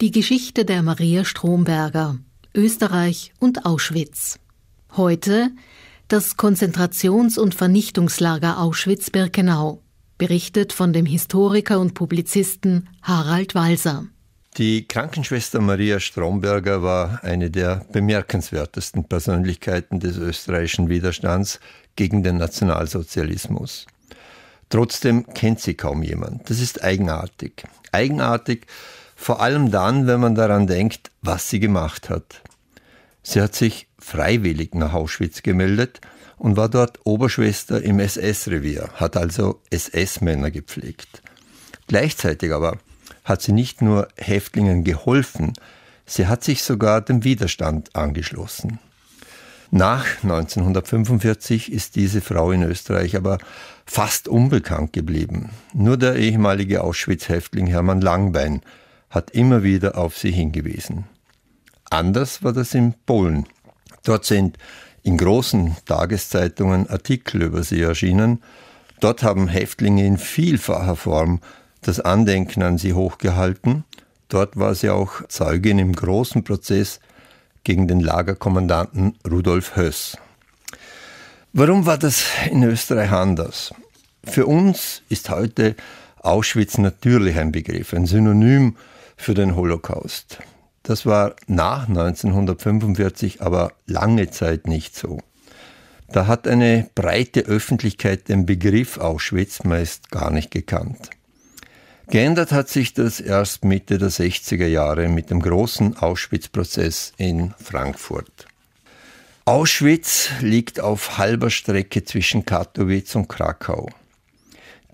Die Geschichte der Maria Stromberger, Österreich und Auschwitz. Heute das Konzentrations- und Vernichtungslager Auschwitz-Birkenau, berichtet von dem Historiker und Publizisten Harald Walser. Die Krankenschwester Maria Stromberger war eine der bemerkenswertesten Persönlichkeiten des österreichischen Widerstands gegen den Nationalsozialismus. Trotzdem kennt sie kaum jemand. Das ist eigenartig. Eigenartig, vor allem dann, wenn man daran denkt, was sie gemacht hat. Sie hat sich freiwillig nach Auschwitz gemeldet und war dort Oberschwester im SS-Revier, hat also SS-Männer gepflegt. Gleichzeitig aber hat sie nicht nur Häftlingen geholfen, sie hat sich sogar dem Widerstand angeschlossen. Nach 1945 ist diese Frau in Österreich aber fast unbekannt geblieben. Nur der ehemalige Auschwitz-Häftling Hermann Langbein hat immer wieder auf sie hingewiesen. Anders war das in Polen. Dort sind in großen Tageszeitungen Artikel über sie erschienen. Dort haben Häftlinge in vielfacher Form das Andenken an sie hochgehalten. Dort war sie auch Zeugin im großen Prozess gegen den Lagerkommandanten Rudolf Höss. Warum war das in Österreich anders? Für uns ist heute Auschwitz natürlich ein Begriff, ein Synonym für den Holocaust. Das war nach 1945 aber lange Zeit nicht so. Da hat eine breite Öffentlichkeit den Begriff Auschwitz meist gar nicht gekannt. Geändert hat sich das erst Mitte der 60er Jahre mit dem großen Auschwitz-Prozess in Frankfurt. Auschwitz liegt auf halber Strecke zwischen Katowice und Krakau.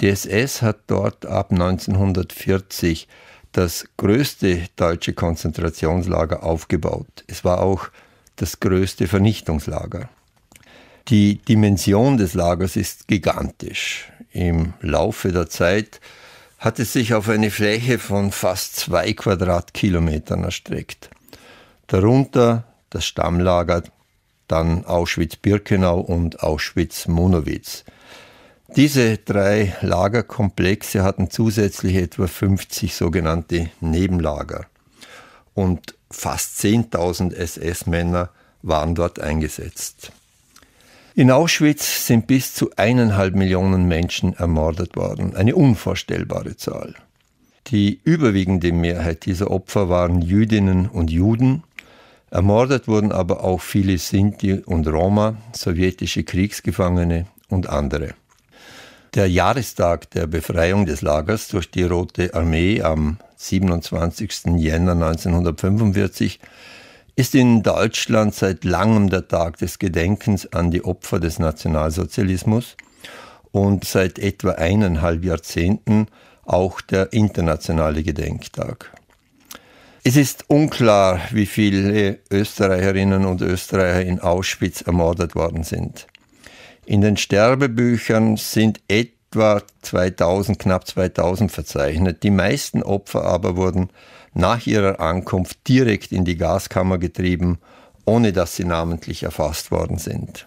Die SS hat dort ab 1940 das größte deutsche Konzentrationslager aufgebaut. Es war auch das größte Vernichtungslager. Die Dimension des Lagers ist gigantisch. Im Laufe der Zeit hat es sich auf eine Fläche von fast zwei Quadratkilometern erstreckt. Darunter das Stammlager, dann Auschwitz-Birkenau und Auschwitz-Monowitz. Diese drei Lagerkomplexe hatten zusätzlich etwa 50 sogenannte Nebenlager und fast 10.000 SS-Männer waren dort eingesetzt. In Auschwitz sind bis zu eineinhalb Millionen Menschen ermordet worden, eine unvorstellbare Zahl. Die überwiegende Mehrheit dieser Opfer waren Jüdinnen und Juden, ermordet wurden aber auch viele Sinti und Roma, sowjetische Kriegsgefangene und andere der Jahrestag der Befreiung des Lagers durch die Rote Armee am 27. Jänner 1945 ist in Deutschland seit langem der Tag des Gedenkens an die Opfer des Nationalsozialismus und seit etwa eineinhalb Jahrzehnten auch der internationale Gedenktag. Es ist unklar, wie viele Österreicherinnen und Österreicher in Auschwitz ermordet worden sind. In den Sterbebüchern sind etwa 2000, knapp 2000 verzeichnet. Die meisten Opfer aber wurden nach ihrer Ankunft direkt in die Gaskammer getrieben, ohne dass sie namentlich erfasst worden sind.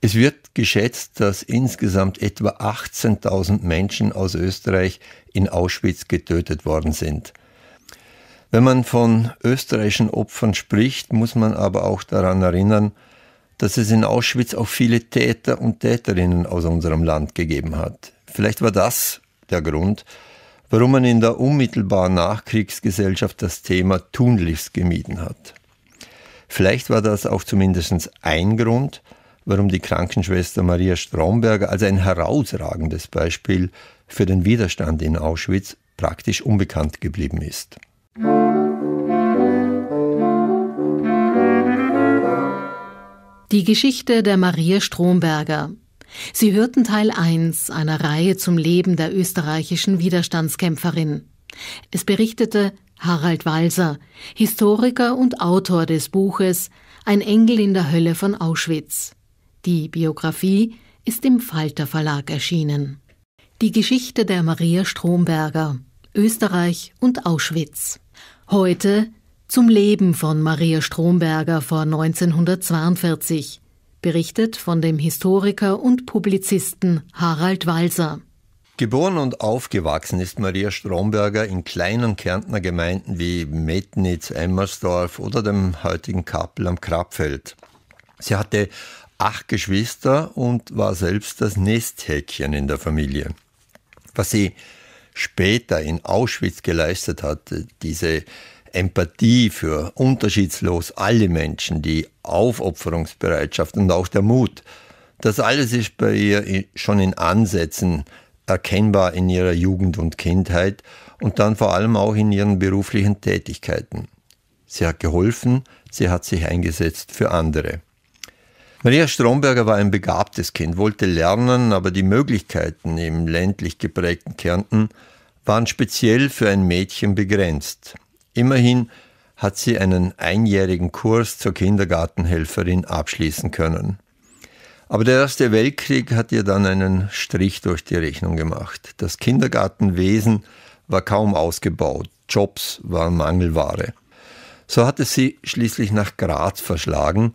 Es wird geschätzt, dass insgesamt etwa 18.000 Menschen aus Österreich in Auschwitz getötet worden sind. Wenn man von österreichischen Opfern spricht, muss man aber auch daran erinnern, dass es in Auschwitz auch viele Täter und Täterinnen aus unserem Land gegeben hat. Vielleicht war das der Grund, warum man in der unmittelbaren Nachkriegsgesellschaft das Thema tunlichst gemieden hat. Vielleicht war das auch zumindest ein Grund, warum die Krankenschwester Maria Stromberger als ein herausragendes Beispiel für den Widerstand in Auschwitz praktisch unbekannt geblieben ist. Die Geschichte der Maria Stromberger. Sie hörten Teil 1 einer Reihe zum Leben der österreichischen Widerstandskämpferin. Es berichtete Harald Walser, Historiker und Autor des Buches Ein Engel in der Hölle von Auschwitz. Die Biografie ist im Falter Verlag erschienen. Die Geschichte der Maria Stromberger, Österreich und Auschwitz. Heute zum Leben von Maria Stromberger vor 1942, berichtet von dem Historiker und Publizisten Harald Walser. Geboren und aufgewachsen ist Maria Stromberger in kleinen Kärntner Gemeinden wie Metnitz, Emmersdorf oder dem heutigen Kappel am Krabfeld. Sie hatte acht Geschwister und war selbst das Nesthäkchen in der Familie. Was sie später in Auschwitz geleistet hat, diese Empathie für unterschiedslos alle Menschen, die Aufopferungsbereitschaft und auch der Mut, das alles ist bei ihr schon in Ansätzen erkennbar in ihrer Jugend und Kindheit und dann vor allem auch in ihren beruflichen Tätigkeiten. Sie hat geholfen, sie hat sich eingesetzt für andere. Maria Stromberger war ein begabtes Kind, wollte lernen, aber die Möglichkeiten im ländlich geprägten Kärnten waren speziell für ein Mädchen begrenzt. Immerhin hat sie einen einjährigen Kurs zur Kindergartenhelferin abschließen können. Aber der Erste Weltkrieg hat ihr dann einen Strich durch die Rechnung gemacht. Das Kindergartenwesen war kaum ausgebaut, Jobs waren Mangelware. So hat es sie schließlich nach Graz verschlagen,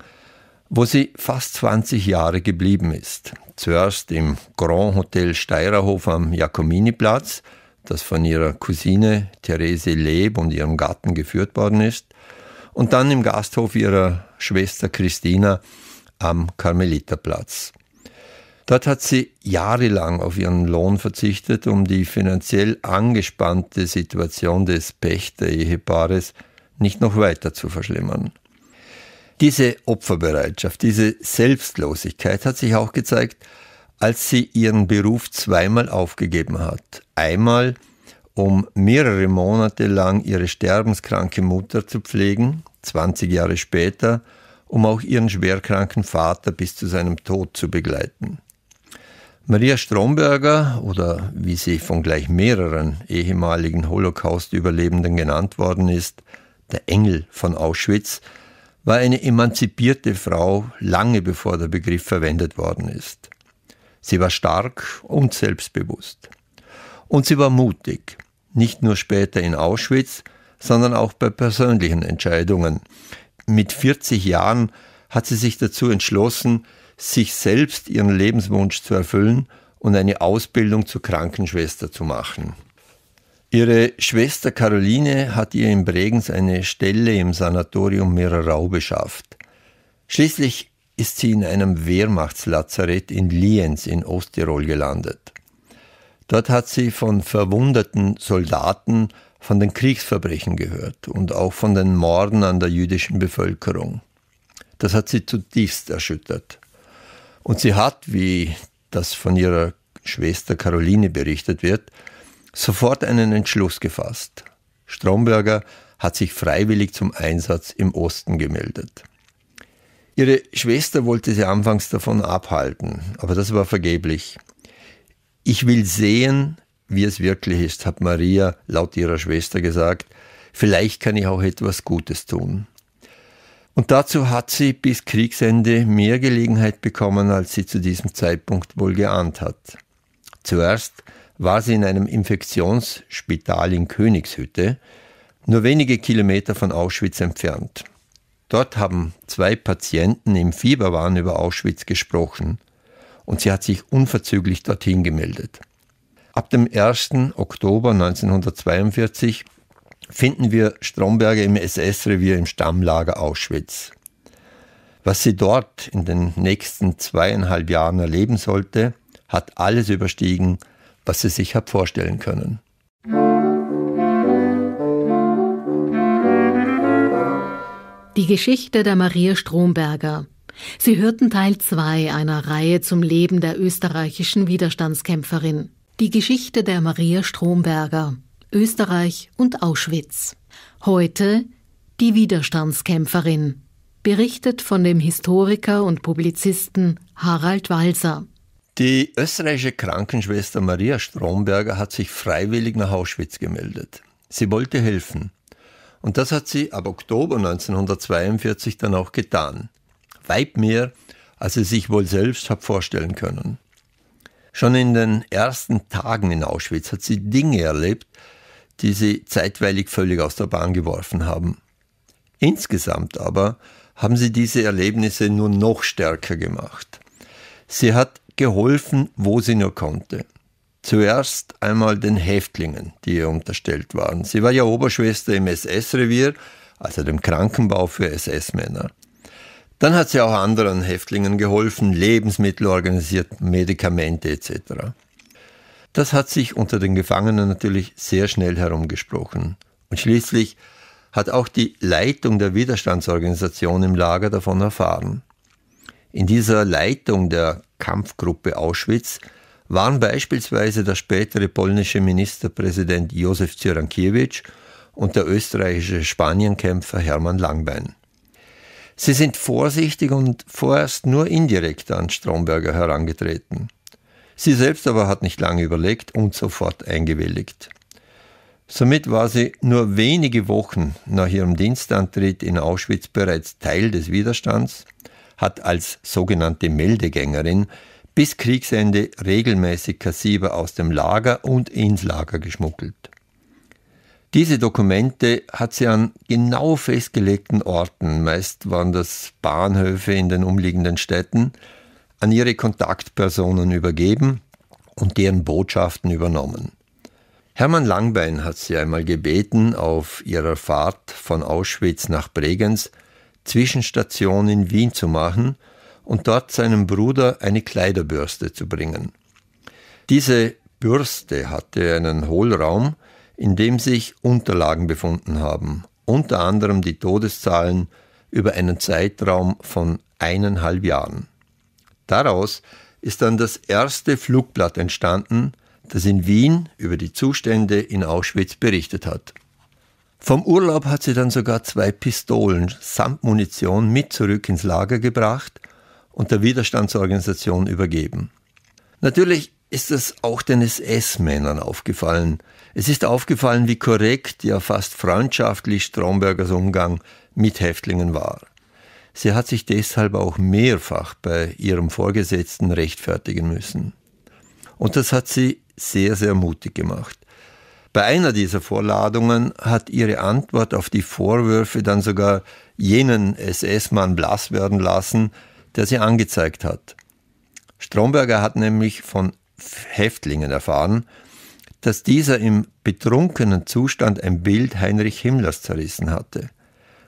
wo sie fast 20 Jahre geblieben ist. Zuerst im Grand Hotel Steirerhof am Jakominiplatz, das von ihrer Cousine Therese Leb und ihrem Gatten geführt worden ist, und dann im Gasthof ihrer Schwester Christina am Karmeliterplatz. Dort hat sie jahrelang auf ihren Lohn verzichtet, um die finanziell angespannte Situation des Pächter-Ehepaares nicht noch weiter zu verschlimmern. Diese Opferbereitschaft, diese Selbstlosigkeit hat sich auch gezeigt, als sie ihren Beruf zweimal aufgegeben hat. Einmal, um mehrere Monate lang ihre sterbenskranke Mutter zu pflegen, 20 Jahre später, um auch ihren schwerkranken Vater bis zu seinem Tod zu begleiten. Maria Stromberger, oder wie sie von gleich mehreren ehemaligen Holocaust-Überlebenden genannt worden ist, der Engel von Auschwitz, war eine emanzipierte Frau lange bevor der Begriff verwendet worden ist. Sie war stark und selbstbewusst. Und sie war mutig, nicht nur später in Auschwitz, sondern auch bei persönlichen Entscheidungen. Mit 40 Jahren hat sie sich dazu entschlossen, sich selbst ihren Lebenswunsch zu erfüllen und eine Ausbildung zur Krankenschwester zu machen. Ihre Schwester Caroline hat ihr in Bregenz eine Stelle im Sanatorium Mirarau beschafft. Schließlich ist sie in einem Wehrmachtslazarett in Lienz in Osttirol gelandet. Dort hat sie von verwundeten Soldaten von den Kriegsverbrechen gehört und auch von den Morden an der jüdischen Bevölkerung. Das hat sie zutiefst erschüttert. Und sie hat, wie das von ihrer Schwester Caroline berichtet wird, sofort einen Entschluss gefasst. Stromberger hat sich freiwillig zum Einsatz im Osten gemeldet. Ihre Schwester wollte sie anfangs davon abhalten, aber das war vergeblich. Ich will sehen, wie es wirklich ist, hat Maria laut ihrer Schwester gesagt. Vielleicht kann ich auch etwas Gutes tun. Und dazu hat sie bis Kriegsende mehr Gelegenheit bekommen, als sie zu diesem Zeitpunkt wohl geahnt hat. Zuerst war sie in einem Infektionsspital in Königshütte, nur wenige Kilometer von Auschwitz entfernt. Dort haben zwei Patienten im Fieberwahn über Auschwitz gesprochen und sie hat sich unverzüglich dorthin gemeldet. Ab dem 1. Oktober 1942 finden wir Stromberger im SS-Revier im Stammlager Auschwitz. Was sie dort in den nächsten zweieinhalb Jahren erleben sollte, hat alles überstiegen, was sie sich hat vorstellen können. Die Geschichte der Maria Stromberger. Sie hörten Teil 2 einer Reihe zum Leben der österreichischen Widerstandskämpferin. Die Geschichte der Maria Stromberger. Österreich und Auschwitz. Heute die Widerstandskämpferin. Berichtet von dem Historiker und Publizisten Harald Walser. Die österreichische Krankenschwester Maria Stromberger hat sich freiwillig nach Auschwitz gemeldet. Sie wollte helfen. Und das hat sie ab Oktober 1942 dann auch getan. Weit mehr, als sie sich wohl selbst hat vorstellen können. Schon in den ersten Tagen in Auschwitz hat sie Dinge erlebt, die sie zeitweilig völlig aus der Bahn geworfen haben. Insgesamt aber haben sie diese Erlebnisse nur noch stärker gemacht. Sie hat geholfen, wo sie nur konnte. Zuerst einmal den Häftlingen, die ihr unterstellt waren. Sie war ja Oberschwester im SS-Revier, also dem Krankenbau für SS-Männer. Dann hat sie auch anderen Häftlingen geholfen, Lebensmittel organisiert, Medikamente etc. Das hat sich unter den Gefangenen natürlich sehr schnell herumgesprochen. Und schließlich hat auch die Leitung der Widerstandsorganisation im Lager davon erfahren. In dieser Leitung der Kampfgruppe Auschwitz waren beispielsweise der spätere polnische Ministerpräsident Josef Cyrankiewicz und der österreichische Spanienkämpfer Hermann Langbein. Sie sind vorsichtig und vorerst nur indirekt an Stromberger herangetreten. Sie selbst aber hat nicht lange überlegt und sofort eingewilligt. Somit war sie nur wenige Wochen nach ihrem Dienstantritt in Auschwitz bereits Teil des Widerstands, hat als sogenannte Meldegängerin bis Kriegsende regelmäßig Kassiber aus dem Lager und ins Lager geschmuggelt. Diese Dokumente hat sie an genau festgelegten Orten, meist waren das Bahnhöfe in den umliegenden Städten, an ihre Kontaktpersonen übergeben und deren Botschaften übernommen. Hermann Langbein hat sie einmal gebeten, auf ihrer Fahrt von Auschwitz nach Bregenz Zwischenstation in Wien zu machen – und dort seinem Bruder eine Kleiderbürste zu bringen. Diese Bürste hatte einen Hohlraum, in dem sich Unterlagen befunden haben, unter anderem die Todeszahlen über einen Zeitraum von eineinhalb Jahren. Daraus ist dann das erste Flugblatt entstanden, das in Wien über die Zustände in Auschwitz berichtet hat. Vom Urlaub hat sie dann sogar zwei Pistolen samt Munition mit zurück ins Lager gebracht und der Widerstandsorganisation übergeben. Natürlich ist es auch den SS-Männern aufgefallen. Es ist aufgefallen, wie korrekt, ja fast freundschaftlich Strombergers Umgang mit Häftlingen war. Sie hat sich deshalb auch mehrfach bei ihrem Vorgesetzten rechtfertigen müssen. Und das hat sie sehr, sehr mutig gemacht. Bei einer dieser Vorladungen hat ihre Antwort auf die Vorwürfe dann sogar jenen SS-Mann blass werden lassen, der sie angezeigt hat. Stromberger hat nämlich von Häftlingen erfahren, dass dieser im betrunkenen Zustand ein Bild Heinrich Himmlers zerrissen hatte.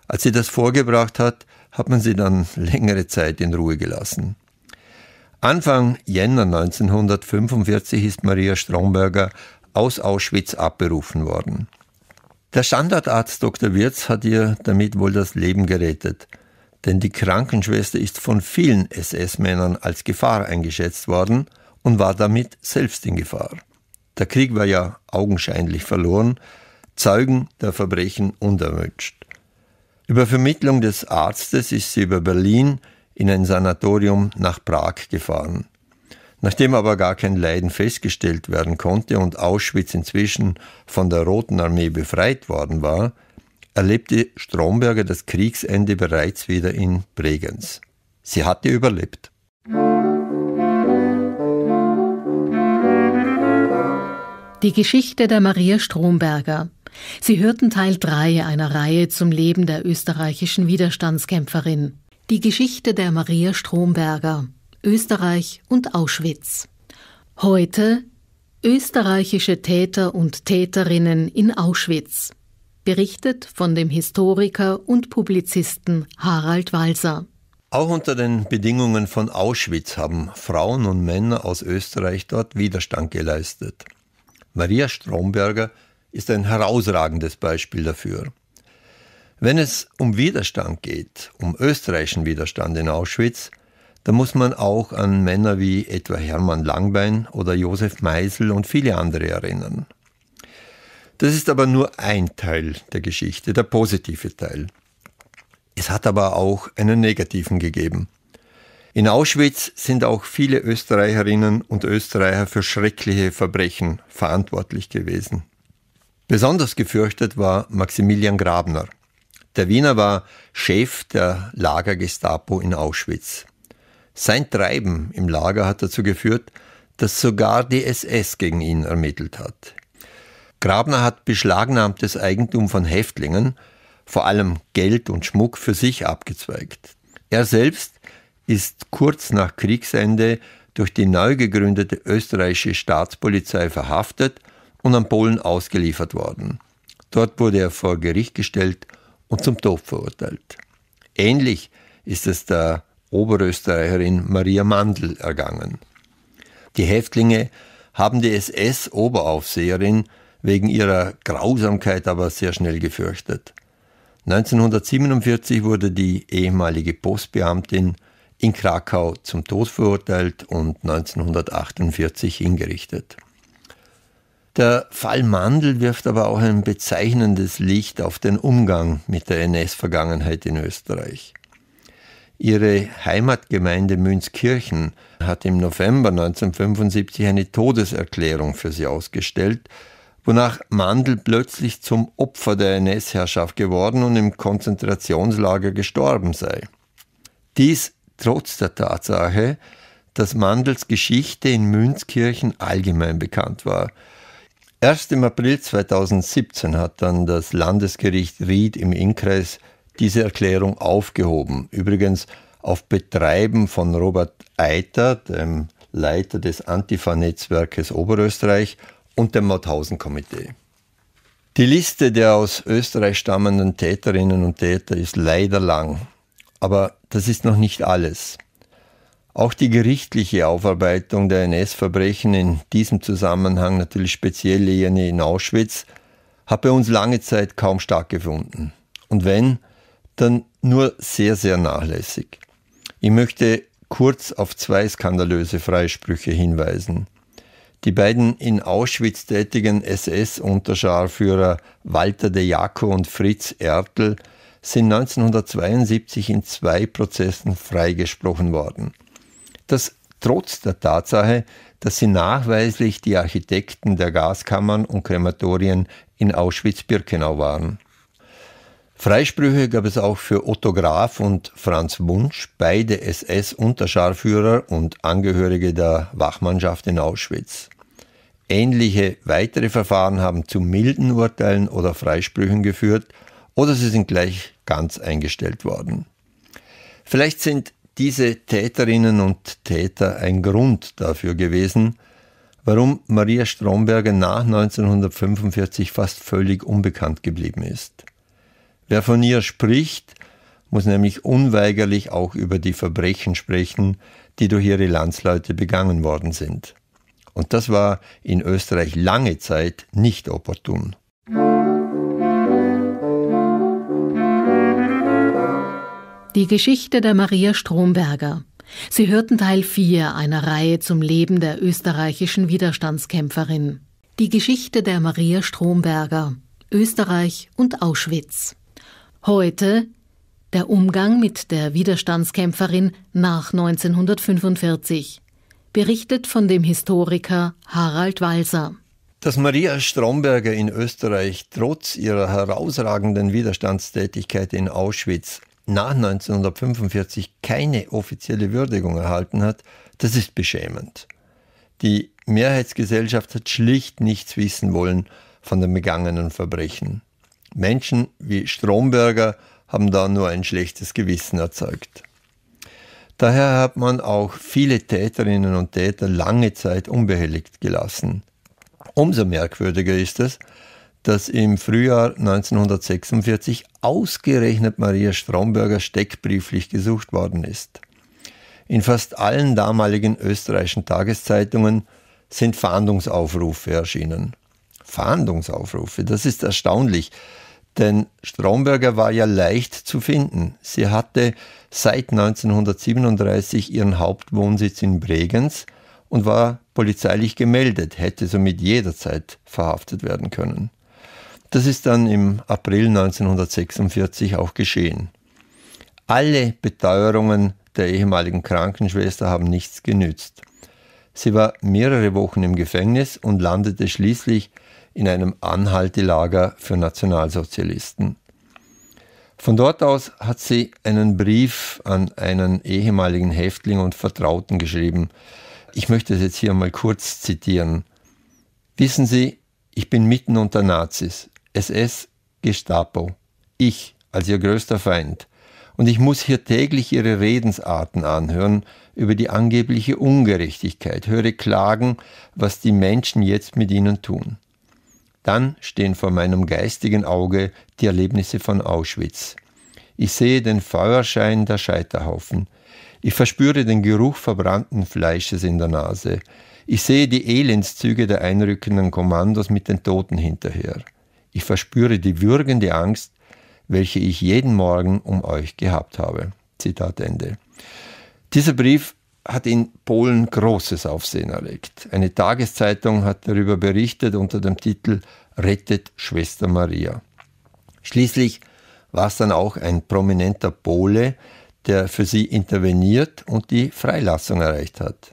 Als sie das vorgebracht hat, hat man sie dann längere Zeit in Ruhe gelassen. Anfang Jänner 1945 ist Maria Stromberger aus Auschwitz abberufen worden. Der Standardarzt Dr. Wirz hat ihr damit wohl das Leben gerettet denn die Krankenschwester ist von vielen SS-Männern als Gefahr eingeschätzt worden und war damit selbst in Gefahr. Der Krieg war ja augenscheinlich verloren, Zeugen der Verbrechen unerwünscht. Über Vermittlung des Arztes ist sie über Berlin in ein Sanatorium nach Prag gefahren. Nachdem aber gar kein Leiden festgestellt werden konnte und Auschwitz inzwischen von der Roten Armee befreit worden war, erlebte Stromberger das Kriegsende bereits wieder in Bregenz. Sie hatte überlebt. Die Geschichte der Maria Stromberger. Sie hörten Teil 3 einer Reihe zum Leben der österreichischen Widerstandskämpferin. Die Geschichte der Maria Stromberger. Österreich und Auschwitz. Heute österreichische Täter und Täterinnen in Auschwitz berichtet von dem Historiker und Publizisten Harald Walser. Auch unter den Bedingungen von Auschwitz haben Frauen und Männer aus Österreich dort Widerstand geleistet. Maria Stromberger ist ein herausragendes Beispiel dafür. Wenn es um Widerstand geht, um österreichischen Widerstand in Auschwitz, dann muss man auch an Männer wie etwa Hermann Langbein oder Josef Meisel und viele andere erinnern. Das ist aber nur ein Teil der Geschichte, der positive Teil. Es hat aber auch einen negativen gegeben. In Auschwitz sind auch viele Österreicherinnen und Österreicher für schreckliche Verbrechen verantwortlich gewesen. Besonders gefürchtet war Maximilian Grabner. Der Wiener war Chef der Lagergestapo in Auschwitz. Sein Treiben im Lager hat dazu geführt, dass sogar die SS gegen ihn ermittelt hat. Grabner hat beschlagnahmtes Eigentum von Häftlingen, vor allem Geld und Schmuck, für sich abgezweigt. Er selbst ist kurz nach Kriegsende durch die neu gegründete österreichische Staatspolizei verhaftet und an Polen ausgeliefert worden. Dort wurde er vor Gericht gestellt und zum Tod verurteilt. Ähnlich ist es der Oberösterreicherin Maria Mandl ergangen. Die Häftlinge haben die SS-Oberaufseherin wegen ihrer Grausamkeit aber sehr schnell gefürchtet. 1947 wurde die ehemalige Postbeamtin in Krakau zum Tod verurteilt und 1948 hingerichtet. Der Fall Mandel wirft aber auch ein bezeichnendes Licht auf den Umgang mit der NS-Vergangenheit in Österreich. Ihre Heimatgemeinde Münzkirchen hat im November 1975 eine Todeserklärung für sie ausgestellt wonach Mandel plötzlich zum Opfer der NS-Herrschaft geworden und im Konzentrationslager gestorben sei. Dies trotz der Tatsache, dass Mandels Geschichte in Münzkirchen allgemein bekannt war. Erst im April 2017 hat dann das Landesgericht Ried im Inkreis diese Erklärung aufgehoben. Übrigens auf Betreiben von Robert Eiter, dem Leiter des Antifa-Netzwerkes Oberösterreich, und dem Mauthausen-Komitee. Die Liste der aus Österreich stammenden Täterinnen und Täter ist leider lang, aber das ist noch nicht alles. Auch die gerichtliche Aufarbeitung der NS-Verbrechen in diesem Zusammenhang, natürlich speziell jene in Auschwitz, hat bei uns lange Zeit kaum stattgefunden. Und wenn, dann nur sehr, sehr nachlässig. Ich möchte kurz auf zwei skandalöse Freisprüche hinweisen. Die beiden in Auschwitz tätigen SS-Unterscharführer Walter de Jaco und Fritz Ertl sind 1972 in zwei Prozessen freigesprochen worden. Das trotz der Tatsache, dass sie nachweislich die Architekten der Gaskammern und Krematorien in Auschwitz-Birkenau waren. Freisprüche gab es auch für Otto Graf und Franz Wunsch, beide SS-Unterscharführer und Angehörige der Wachmannschaft in Auschwitz. Ähnliche weitere Verfahren haben zu milden Urteilen oder Freisprüchen geführt oder sie sind gleich ganz eingestellt worden. Vielleicht sind diese Täterinnen und Täter ein Grund dafür gewesen, warum Maria Stromberger nach 1945 fast völlig unbekannt geblieben ist. Wer von ihr spricht, muss nämlich unweigerlich auch über die Verbrechen sprechen, die durch ihre Landsleute begangen worden sind. Und das war in Österreich lange Zeit nicht opportun. Die Geschichte der Maria Stromberger. Sie hörten Teil 4 einer Reihe zum Leben der österreichischen Widerstandskämpferin. Die Geschichte der Maria Stromberger. Österreich und Auschwitz. Heute der Umgang mit der Widerstandskämpferin nach 1945 berichtet von dem Historiker Harald Walser. Dass Maria Stromberger in Österreich trotz ihrer herausragenden Widerstandstätigkeit in Auschwitz nach 1945 keine offizielle Würdigung erhalten hat, das ist beschämend. Die Mehrheitsgesellschaft hat schlicht nichts wissen wollen von den begangenen Verbrechen. Menschen wie Stromberger haben da nur ein schlechtes Gewissen erzeugt. Daher hat man auch viele Täterinnen und Täter lange Zeit unbehelligt gelassen. Umso merkwürdiger ist es, dass im Frühjahr 1946 ausgerechnet Maria Stromberger steckbrieflich gesucht worden ist. In fast allen damaligen österreichischen Tageszeitungen sind Fahndungsaufrufe erschienen. Fahndungsaufrufe, das ist erstaunlich. Denn Stromberger war ja leicht zu finden. Sie hatte seit 1937 ihren Hauptwohnsitz in Bregenz und war polizeilich gemeldet, hätte somit jederzeit verhaftet werden können. Das ist dann im April 1946 auch geschehen. Alle Beteuerungen der ehemaligen Krankenschwester haben nichts genützt. Sie war mehrere Wochen im Gefängnis und landete schließlich in einem Anhaltelager für Nationalsozialisten. Von dort aus hat sie einen Brief an einen ehemaligen Häftling und Vertrauten geschrieben. Ich möchte es jetzt hier mal kurz zitieren. Wissen Sie, ich bin mitten unter Nazis, SS, Gestapo, ich als Ihr größter Feind. Und ich muss hier täglich Ihre Redensarten anhören über die angebliche Ungerechtigkeit, höre Klagen, was die Menschen jetzt mit Ihnen tun. Dann stehen vor meinem geistigen Auge die Erlebnisse von Auschwitz. Ich sehe den Feuerschein der Scheiterhaufen. Ich verspüre den Geruch verbrannten Fleisches in der Nase. Ich sehe die Elendszüge der einrückenden Kommandos mit den Toten hinterher. Ich verspüre die würgende Angst, welche ich jeden Morgen um euch gehabt habe. Zitat Ende. Dieser Brief hat in Polen großes Aufsehen erregt. Eine Tageszeitung hat darüber berichtet unter dem Titel Rettet Schwester Maria. Schließlich war es dann auch ein prominenter Pole, der für sie interveniert und die Freilassung erreicht hat.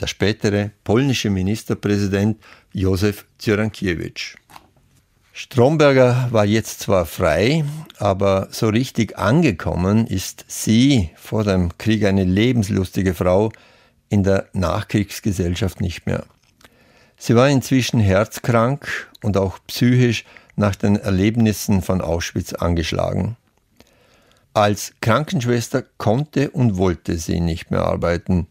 Der spätere polnische Ministerpräsident Josef Cyrankiewicz. Stromberger war jetzt zwar frei, aber so richtig angekommen ist sie, vor dem Krieg eine lebenslustige Frau, in der Nachkriegsgesellschaft nicht mehr. Sie war inzwischen herzkrank und auch psychisch nach den Erlebnissen von Auschwitz angeschlagen. Als Krankenschwester konnte und wollte sie nicht mehr arbeiten.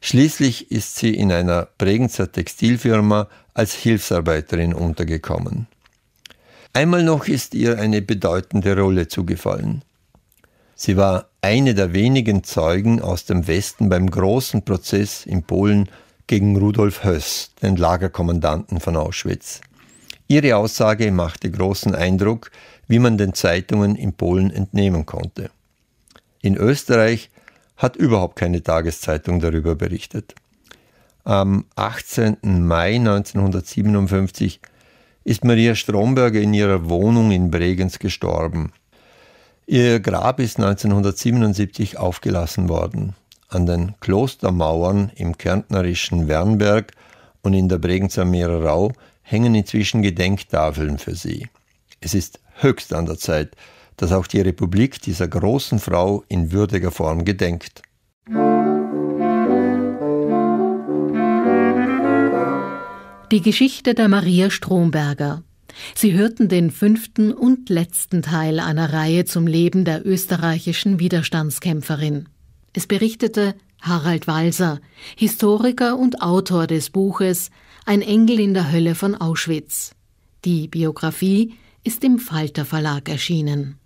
Schließlich ist sie in einer Bregenzer Textilfirma als Hilfsarbeiterin untergekommen. Einmal noch ist ihr eine bedeutende Rolle zugefallen. Sie war eine der wenigen Zeugen aus dem Westen beim großen Prozess in Polen gegen Rudolf Höss, den Lagerkommandanten von Auschwitz. Ihre Aussage machte großen Eindruck, wie man den Zeitungen in Polen entnehmen konnte. In Österreich hat überhaupt keine Tageszeitung darüber berichtet. Am 18. Mai 1957 ist Maria Stromberger in ihrer Wohnung in Bregenz gestorben. Ihr Grab ist 1977 aufgelassen worden. An den Klostermauern im kärntnerischen Wernberg und in der Bregenzer Meererau hängen inzwischen Gedenktafeln für sie. Es ist höchst an der Zeit, dass auch die Republik dieser großen Frau in würdiger Form gedenkt. Die Geschichte der Maria Stromberger. Sie hörten den fünften und letzten Teil einer Reihe zum Leben der österreichischen Widerstandskämpferin. Es berichtete Harald Walser, Historiker und Autor des Buches Ein Engel in der Hölle von Auschwitz. Die Biografie ist im Falter Verlag erschienen.